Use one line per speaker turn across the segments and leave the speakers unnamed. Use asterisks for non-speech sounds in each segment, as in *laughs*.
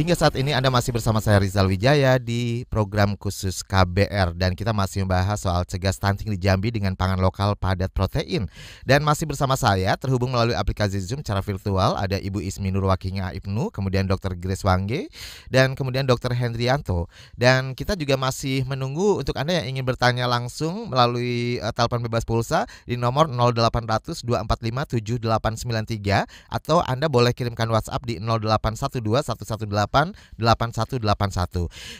Hingga saat ini Anda masih bersama saya Rizal Wijaya di program khusus KBR dan kita masih membahas soal cegah stunting di Jambi dengan pangan lokal padat protein. Dan masih bersama saya terhubung melalui aplikasi Zoom secara virtual ada Ibu Isminur Nurwakinya Ibnu, kemudian Dr. Grace Wangge dan kemudian Dr. Hendrianto. Dan kita juga masih menunggu untuk Anda yang ingin bertanya langsung melalui uh, telepon bebas pulsa di nomor 0800 245 7893 atau Anda boleh kirimkan WhatsApp di 0812 118 8181.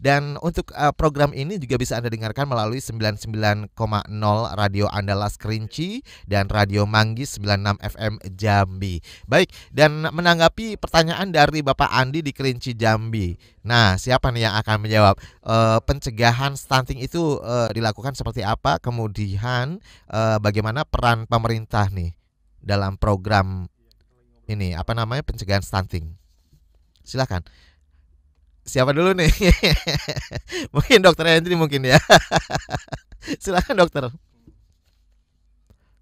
Dan untuk uh, program ini juga bisa Anda dengarkan melalui 99,0 Radio Andalas Kerinci dan Radio Manggis 96 FM Jambi. Baik, dan menanggapi pertanyaan dari Bapak Andi di Kerinci Jambi. Nah, siapa nih yang akan menjawab? E, pencegahan stunting itu e, dilakukan seperti apa? Kemudian e, bagaimana peran pemerintah nih dalam program ini apa namanya pencegahan stunting? Silakan siapa dulu nih? *laughs* mungkin dokter Hendri mungkin ya.
*laughs* Silakan dokter.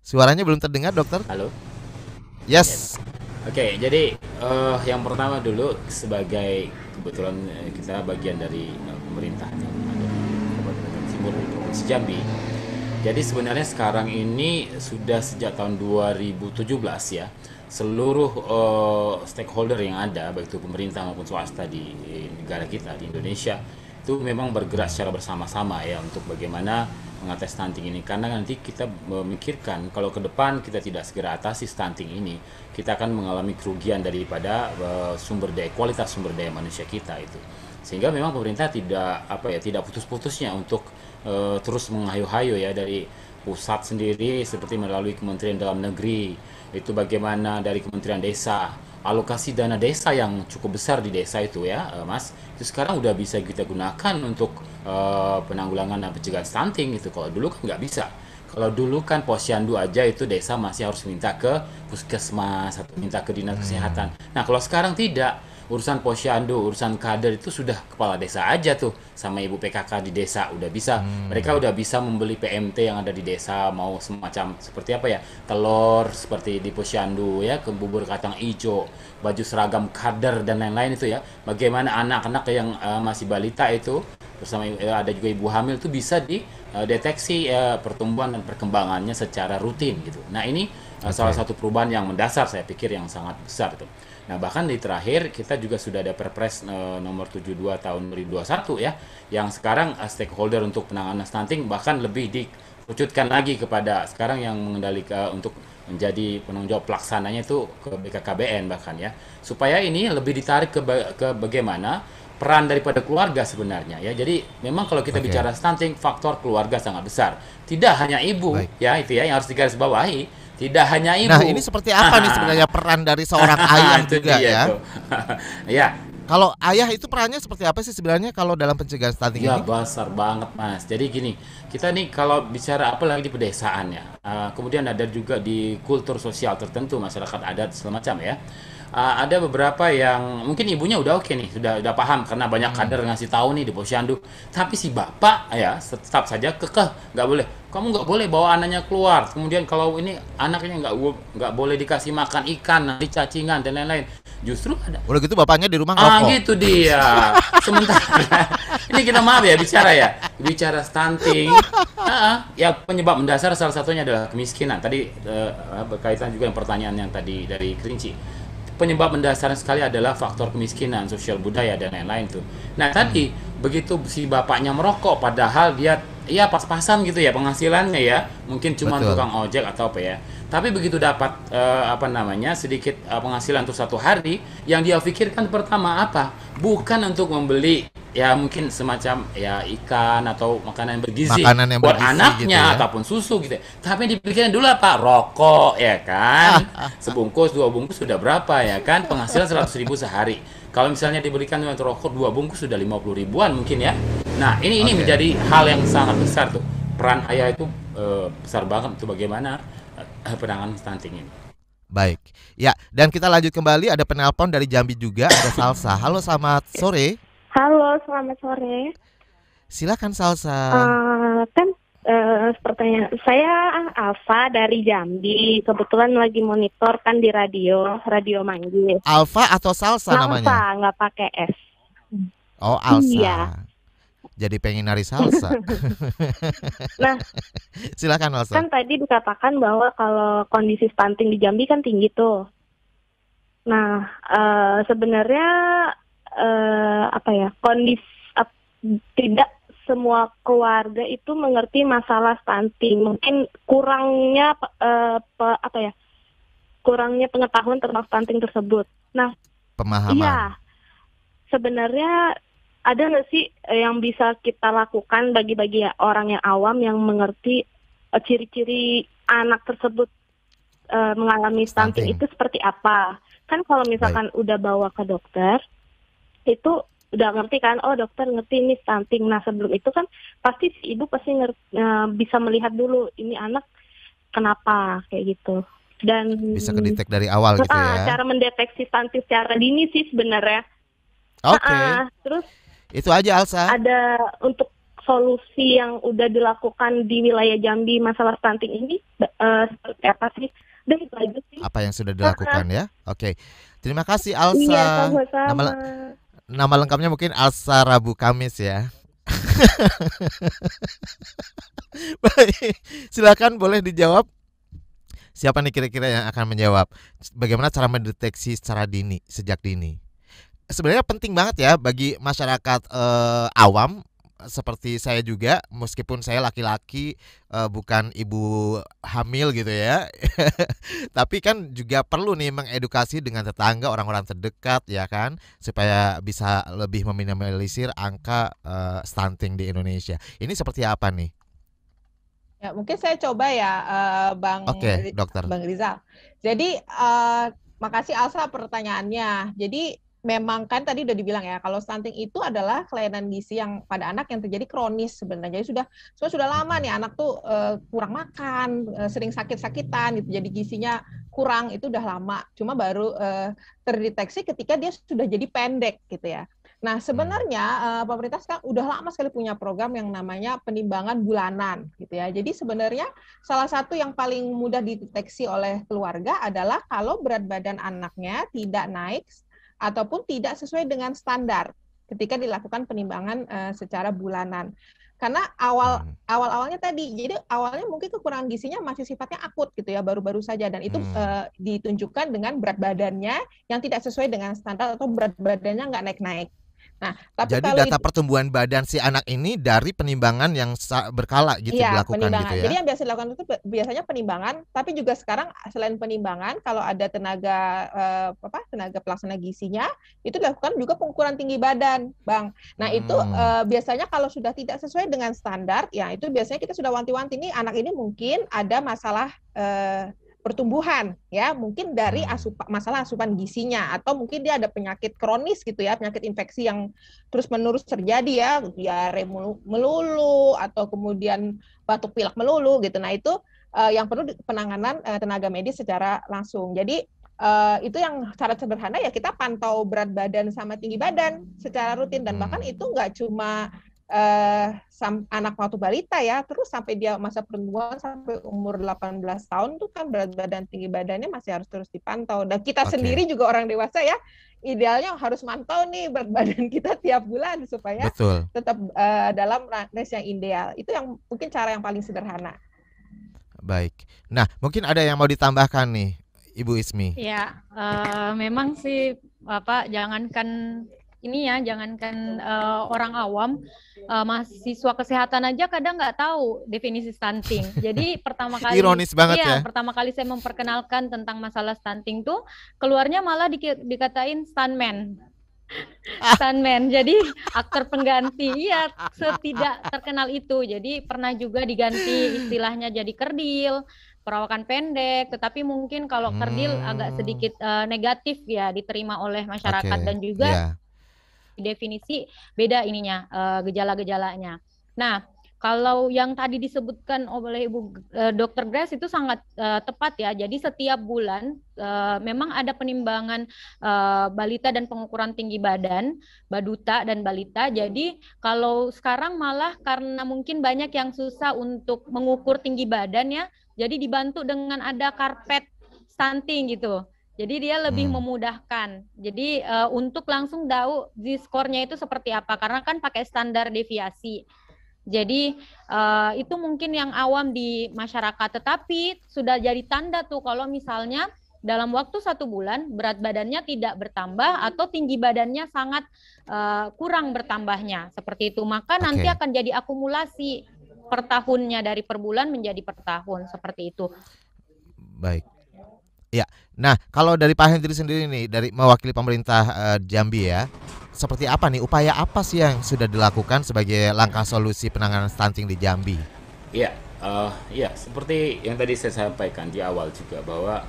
Suaranya belum terdengar dokter. Halo.
Yes. Oke, okay, jadi uh, yang pertama dulu sebagai kebetulan eh, kita bagian dari uh, pemerintah ada di Kabupaten Timur di Provinsi Jambi jadi sebenarnya sekarang ini sudah sejak tahun 2017 ya seluruh uh, stakeholder yang ada baik itu pemerintah maupun swasta di negara kita di Indonesia itu memang bergerak secara bersama-sama ya untuk bagaimana mengatasi stunting ini karena nanti kita memikirkan kalau ke depan kita tidak segera atasi stunting ini kita akan mengalami kerugian daripada uh, sumber daya kualitas sumber daya manusia kita itu sehingga memang pemerintah tidak apa ya tidak putus-putusnya untuk e, terus menghayu-hayu ya dari pusat sendiri seperti melalui Kementerian Dalam Negeri itu bagaimana dari Kementerian Desa alokasi dana desa yang cukup besar di desa itu ya eh, Mas itu sekarang udah bisa kita gunakan untuk e, penanggulangan dan pencegahan stunting itu kalau dulu kan nggak bisa kalau dulu kan posyandu aja itu desa masih harus minta ke puskesmas atau minta ke dinas kesehatan. Nah kalau sekarang tidak, urusan posyandu, urusan kader itu sudah kepala desa aja tuh sama ibu PKK di desa udah bisa. Hmm. Mereka udah bisa membeli PMT yang ada di desa mau semacam seperti apa ya? telur seperti di posyandu ya, ke bubur kacang ijo, baju seragam kader dan lain-lain itu ya. Bagaimana anak-anak yang uh, masih balita itu bersama uh, ada juga ibu hamil itu bisa dideteksi eh, uh, pertumbuhan dan perkembangannya secara rutin gitu. Nah, ini okay. Nah, salah satu perubahan yang mendasar saya pikir yang sangat besar itu. Nah, bahkan di terakhir kita juga sudah ada Perpres e, nomor 72 tahun 2021 ya yang sekarang eh, stakeholder untuk penanganan stunting bahkan lebih dikucutkan lagi kepada sekarang yang mengendalikan eh, untuk menjadi penanggung jawab pelaksananya itu ke BKKBN bahkan ya. Supaya ini lebih ditarik ke ke bagaimana peran daripada keluarga sebenarnya ya. Jadi memang kalau kita okay. bicara stunting faktor keluarga sangat besar. Tidak hanya ibu Baik. ya itu ya yang harus digarisbawahi tidak hanya nah, ibu. Nah, ini seperti apa nih sebenarnya peran dari seorang *laughs* ayah juga ya? *laughs* ya. Kalau
ayah itu perannya seperti apa sih sebenarnya kalau dalam pencegahan stunting
ya, ini? Ya besar banget mas. Jadi gini, kita nih kalau bicara apalagi di pedesaan ya, uh, kemudian ada juga di kultur sosial tertentu masyarakat adat semacam ya uh, ada beberapa yang mungkin ibunya udah oke okay nih, sudah udah paham karena banyak hmm. kader ngasih tahu nih di posyandu. Tapi si bapak ya tetap saja kekeh, nggak boleh. Kamu nggak boleh bawa anaknya keluar. Kemudian kalau ini anaknya nggak nggak boleh dikasih makan ikan, nanti cacingan dan lain-lain. Justru ada.
Udah gitu bapaknya di rumah ah, ngerokok. Ah gitu dia.
*laughs* Sementara ini kita maaf ya bicara ya, bicara stunting. Nah, ya penyebab mendasar salah satunya adalah kemiskinan. Tadi uh, berkaitan juga yang pertanyaan yang tadi dari Kerinci penyebab mendasar sekali adalah faktor kemiskinan, sosial budaya dan lain-lain tuh. Nah hmm. tadi hmm. begitu si bapaknya merokok, padahal dia ya pas-pasan gitu ya penghasilannya ya, mungkin cuma tukang ojek atau apa ya. Tapi begitu dapat uh, apa namanya sedikit uh, penghasilan tuh satu hari, yang dia pikirkan pertama apa? Bukan untuk membeli ya mungkin semacam ya ikan atau makanan yang bergizi makanan yang buat bergizi anaknya gitu ya? ataupun susu gitu. Tapi dipikirin dulu apa? Rokok ya kan. *laughs* Sebungkus dua bungkus sudah berapa ya kan? Penghasilan seratus ribu sehari. Kalau misalnya diberikan dengan rokok dua bungkus sudah lima puluh ribuan mungkin ya. Nah ini ini okay. menjadi hal yang sangat besar tuh. Peran ayah itu e, besar banget tuh bagaimana e, penanganan stunting ini.
Baik, ya dan kita lanjut kembali ada penelpon dari Jambi juga ada Salsa. Halo selamat sore.
Halo, selamat sore.
Silakan Salsa.
Uh, kan uh, eh, pertanyaan saya Alfa dari Jambi. Kebetulan lagi monitor kan di radio, radio Manggis.
Alfa atau Salsa Salsa, namanya? Alfa,
nggak pakai S.
Oh, Alsa. Iya. Jadi pengen nari salsa.
nah, *laughs*
*laughs* silakan Alsa. Kan
tadi dikatakan bahwa kalau kondisi stunting di Jambi kan tinggi tuh. Nah, uh, sebenarnya uh, apa ya kondisi uh, tidak semua keluarga itu mengerti masalah stunting mungkin kurangnya uh, pe, apa ya kurangnya pengetahuan tentang stunting tersebut nah pemahaman iya sebenarnya ada nggak sih eh, yang bisa kita lakukan bagi-bagi ya orang yang awam yang mengerti ciri-ciri anak tersebut uh, mengalami stunting, stunting itu seperti apa? Kan kalau misalkan Baik. udah bawa ke dokter, itu udah ngerti kan oh dokter ngerti ini stunting nah sebelum itu kan pasti si ibu pasti ngerti, uh, e, bisa melihat dulu ini anak kenapa kayak gitu dan bisa kedetek
dari awal gitu ah, ya cara
mendeteksi stunting secara dini sih sebenarnya
oke okay. nah, ah, terus itu aja Alsa ada
untuk solusi yang udah dilakukan di wilayah Jambi masalah stunting ini uh, seperti apa sih gitu
sih apa yang sudah ah, dilakukan ya oke okay. terima kasih Alsa iya, sama -sama. Nama Nama lengkapnya mungkin Asa Rabu Kamis ya. *laughs* Baik, silakan boleh dijawab. Siapa nih kira-kira yang akan menjawab? Bagaimana cara mendeteksi secara dini, sejak dini? Sebenarnya penting banget ya bagi masyarakat eh, awam seperti saya juga meskipun saya laki-laki uh, bukan ibu hamil gitu ya *laughs* tapi kan juga perlu nih mengedukasi dengan tetangga orang-orang terdekat ya kan supaya bisa lebih meminimalisir angka uh, stunting di Indonesia ini seperti apa nih
ya mungkin saya coba ya uh, bang okay, dokter bang Rizal jadi uh, makasih Alsa pertanyaannya jadi memang kan tadi udah dibilang ya kalau stunting itu adalah kelainan gizi yang pada anak yang terjadi kronis sebenarnya jadi sudah sudah sudah lama nih anak tuh uh, kurang makan uh, sering sakit-sakitan gitu jadi gizinya kurang itu udah lama cuma baru uh, terdeteksi ketika dia sudah jadi pendek gitu ya nah hmm. sebenarnya uh, pemerintah sekarang udah lama sekali punya program yang namanya penimbangan bulanan gitu ya jadi sebenarnya salah satu yang paling mudah dideteksi oleh keluarga adalah kalau berat badan anaknya tidak naik ataupun tidak sesuai dengan standar ketika dilakukan penimbangan uh, secara bulanan. Karena awal hmm. awal awalnya tadi, jadi awalnya mungkin kekurangan gizinya masih sifatnya akut gitu ya, baru-baru saja dan itu hmm. uh, ditunjukkan dengan berat badannya yang tidak sesuai dengan standar atau berat badannya nggak naik-naik. Nah, tapi jadi kalau data itu,
pertumbuhan badan si anak ini dari penimbangan yang berkala gitu iya, dilakukan penimbangan. gitu ya. Jadi yang
biasa dilakukan itu biasanya penimbangan, tapi juga sekarang ah, selain penimbangan kalau ada tenaga eh, apa tenaga pelaksana gisinya itu dilakukan juga pengukuran tinggi badan, Bang. Nah, hmm. itu eh, biasanya kalau sudah tidak sesuai dengan standar, ya itu biasanya kita sudah wanti-wanti ini anak ini mungkin ada masalah eh, pertumbuhan ya mungkin dari hmm. asupan masalah asupan gizinya atau mungkin dia ada penyakit kronis gitu ya penyakit infeksi yang terus menerus terjadi ya diare melulu atau kemudian batuk pilek melulu gitu nah itu uh, yang perlu penanganan uh, tenaga medis secara langsung jadi uh, itu yang cara sederhana ya kita pantau berat badan sama tinggi badan secara rutin dan bahkan hmm. itu nggak cuma Eh, sam, anak waktu balita ya, terus sampai dia masa perempuan sampai umur 18 tahun tuh kan berat badan tinggi badannya masih harus terus dipantau. Dan kita okay. sendiri juga orang dewasa ya, idealnya harus mantau nih berat *laughs* badan kita tiap bulan supaya Betul. tetap uh, dalam range yang ideal. Itu yang mungkin
cara yang paling sederhana.
Baik. Nah, mungkin ada yang mau ditambahkan nih, Ibu Ismi.
Ya, uh, memang sih Bapak jangankan ini ya jangankan uh, orang awam uh, mahasiswa kesehatan aja kadang nggak tahu definisi stunting *laughs* jadi pertama kali ironis banget iya, ya pertama kali saya memperkenalkan tentang masalah stunting tuh keluarnya malah di, dikatain stuntman *laughs* stuntman jadi aktor pengganti iya setidak terkenal itu jadi pernah juga diganti istilahnya jadi kerdil perawakan pendek tetapi mungkin kalau kerdil hmm. agak sedikit uh, negatif ya diterima oleh masyarakat okay. dan juga yeah definisi beda ininya uh, gejala-gejalanya. Nah, kalau yang tadi disebutkan oleh Ibu uh, eh, Dr. Grace itu sangat uh, tepat ya. Jadi setiap bulan uh, memang ada penimbangan uh, balita dan pengukuran tinggi badan, baduta dan balita. Jadi kalau sekarang malah karena mungkin banyak yang susah untuk mengukur tinggi badan ya, jadi dibantu dengan ada karpet stunting gitu jadi dia lebih hmm. memudahkan. Jadi uh, untuk langsung tahu Z-skornya itu seperti apa karena kan pakai standar deviasi. Jadi uh, itu mungkin yang awam di masyarakat, tetapi sudah jadi tanda tuh kalau misalnya dalam waktu satu bulan berat badannya tidak bertambah atau tinggi badannya sangat uh, kurang bertambahnya seperti itu, maka okay. nanti akan jadi akumulasi per tahunnya dari per bulan menjadi per tahun seperti itu.
Baik. Ya, nah kalau dari Pak Hendri sendiri nih dari mewakili pemerintah uh, Jambi ya, seperti apa nih upaya apa sih yang sudah dilakukan sebagai langkah solusi penanganan stunting di Jambi?
Iya, uh, ya seperti yang tadi saya sampaikan di awal juga bahwa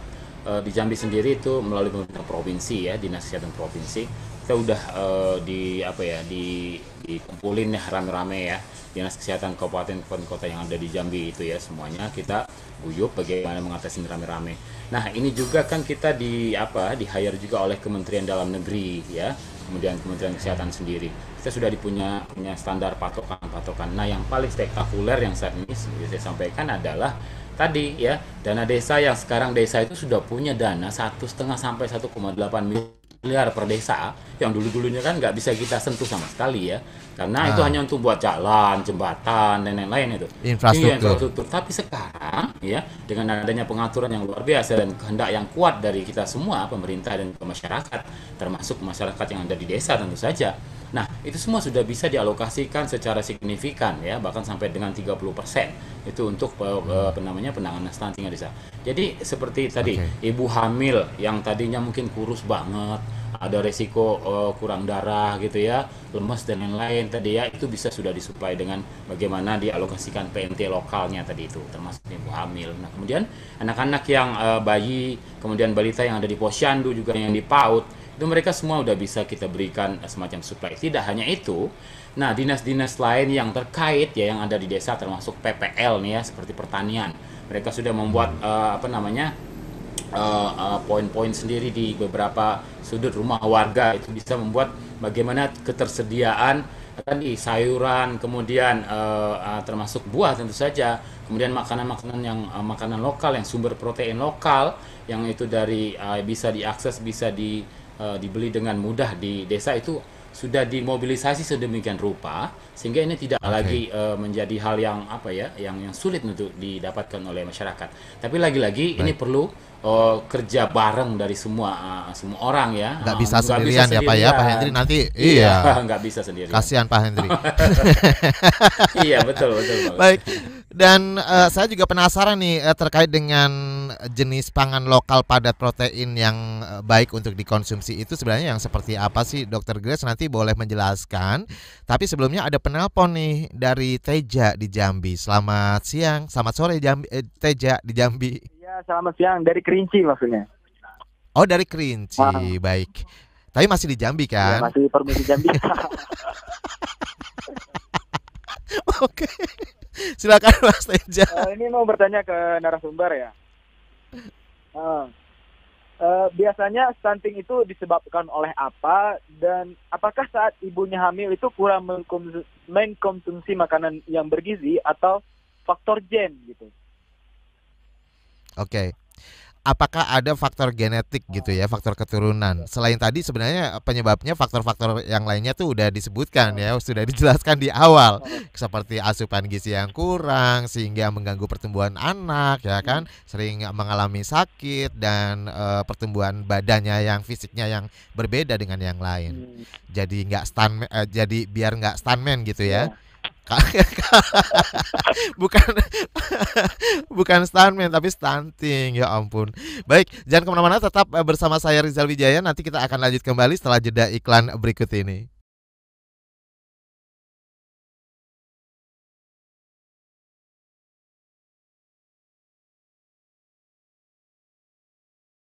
uh, di Jambi sendiri itu melalui pemerintah provinsi ya dinas kesehatan provinsi kita udah uh, di apa ya di dikumpulin ya rame-rame ya dinas kesehatan kabupaten kota yang ada di Jambi itu ya semuanya kita guyup bagaimana mengatasi rame-rame. Nah ini juga kan kita di apa di hire juga oleh Kementerian Dalam Negeri ya kemudian Kementerian Kesehatan sendiri kita sudah dipunya punya standar patokan-patokan. Nah yang paling spektakuler yang saat ini saya sampaikan adalah tadi ya dana desa yang sekarang desa itu sudah punya dana satu setengah sampai 1,8 miliar miliar per desa yang dulu-dulunya kan nggak bisa kita sentuh sama sekali ya karena ah. itu hanya untuk buat jalan, jembatan dan lain-lain itu infrastruktur. Iya, infrastruktur. Tapi sekarang ya dengan adanya pengaturan yang luar biasa dan kehendak yang kuat dari kita semua pemerintah dan masyarakat termasuk masyarakat yang ada di desa tentu saja Nah, itu semua sudah bisa dialokasikan secara signifikan ya, bahkan sampai dengan 30% itu untuk eh, eh, apa namanya penanganan stunting desa. Jadi seperti tadi okay. ibu hamil yang tadinya mungkin kurus banget, ada resiko uh, kurang darah gitu ya, lemas dan lain-lain tadi ya, itu bisa sudah disuplai dengan bagaimana dialokasikan PNT lokalnya tadi itu, termasuk ibu hamil. Nah, kemudian anak-anak yang uh, bayi, kemudian balita yang ada di posyandu juga yang di PAUD itu mereka semua sudah bisa kita berikan semacam supply. Tidak hanya itu, nah dinas-dinas lain yang terkait ya yang ada di desa termasuk PPL nih ya seperti pertanian, mereka sudah membuat uh, apa namanya uh, uh, poin-poin sendiri di beberapa sudut rumah warga itu bisa membuat bagaimana ketersediaan tadi kan, sayuran kemudian uh, uh, termasuk buah tentu saja kemudian makanan-makanan yang uh, makanan lokal yang sumber protein lokal yang itu dari uh, bisa diakses bisa di Uh, dibeli dengan mudah di desa itu sudah dimobilisasi sedemikian rupa sehingga ini tidak okay. lagi uh, menjadi hal yang apa ya yang yang sulit untuk didapatkan oleh masyarakat. Tapi lagi-lagi Baik. ini perlu uh, kerja bareng dari semua uh, semua orang ya. Nggak uh, bisa, sendirian, bisa sendirian ya Pak ya Pak Hendri nanti iya, iya. *laughs* nggak bisa sendiri Kasihan Pak Hendri. *laughs* iya betul betul. Baik.
Dan uh, saya juga penasaran nih uh, terkait dengan jenis pangan lokal padat protein yang eh, baik untuk dikonsumsi itu sebenarnya yang seperti apa sih Dokter Grace nanti boleh menjelaskan. Tapi sebelumnya ada penelpon nih dari Teja di Jambi. Selamat siang, selamat sore Jambi, eh, Teja di Jambi.
Iya, selamat siang dari Kerinci maksudnya.
Oh dari Kerinci, baik. Tapi masih di Jambi iya, kan? Ya, masih permisi Jambi. *laughs* *laughs* Oke. okay. *laughs* Silakan
Mas Teja. Uh, ini mau bertanya ke narasumber ya. Uh, uh, biasanya stunting itu disebabkan oleh apa dan apakah saat ibunya hamil itu kurang mengkonsumsi, makanan yang bergizi atau faktor gen gitu?
Oke. Okay apakah ada faktor genetik gitu ya, faktor keturunan. Iya. Selain tadi sebenarnya penyebabnya faktor-faktor yang lainnya tuh udah disebutkan iya. ya, sudah dijelaskan di awal. Iya. Seperti asupan gizi yang kurang sehingga mengganggu pertumbuhan anak ya kan, sering mengalami sakit dan e, pertumbuhan badannya yang fisiknya yang berbeda dengan yang lain. Hmm. Jadi nggak stand eh, jadi biar nggak stuntman gitu ya. *laughs* bukan *laughs* bukan stuntman tapi stunting ya ampun baik jangan kemana-mana tetap eh, bersama saya Rizal Wijaya nanti kita akan lanjut kembali setelah jeda iklan berikut ini